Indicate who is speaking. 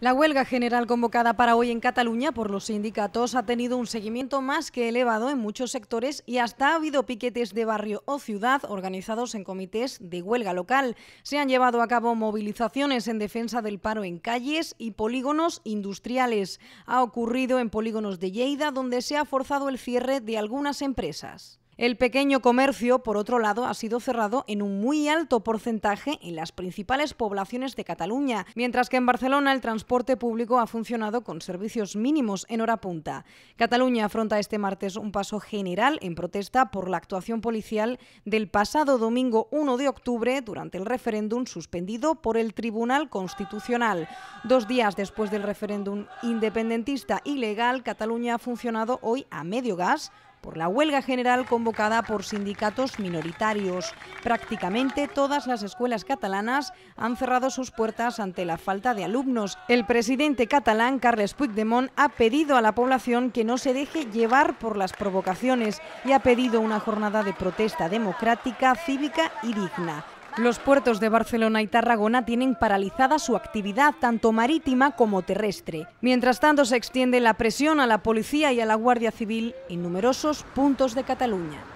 Speaker 1: La huelga general convocada para hoy en Cataluña por los sindicatos ha tenido un seguimiento más que elevado en muchos sectores y hasta ha habido piquetes de barrio o ciudad organizados en comités de huelga local. Se han llevado a cabo movilizaciones en defensa del paro en calles y polígonos industriales. Ha ocurrido en polígonos de Lleida, donde se ha forzado el cierre de algunas empresas. El pequeño comercio, por otro lado, ha sido cerrado en un muy alto porcentaje en las principales poblaciones de Cataluña, mientras que en Barcelona el transporte público ha funcionado con servicios mínimos en hora punta. Cataluña afronta este martes un paso general en protesta por la actuación policial del pasado domingo 1 de octubre durante el referéndum suspendido por el Tribunal Constitucional. Dos días después del referéndum independentista ilegal, Cataluña ha funcionado hoy a medio gas por la huelga general convocada por sindicatos minoritarios. Prácticamente todas las escuelas catalanas han cerrado sus puertas ante la falta de alumnos. El presidente catalán, Carles Puigdemont, ha pedido a la población que no se deje llevar por las provocaciones y ha pedido una jornada de protesta democrática, cívica y digna. Los puertos de Barcelona y Tarragona tienen paralizada su actividad tanto marítima como terrestre. Mientras tanto se extiende la presión a la policía y a la Guardia Civil en numerosos puntos de Cataluña.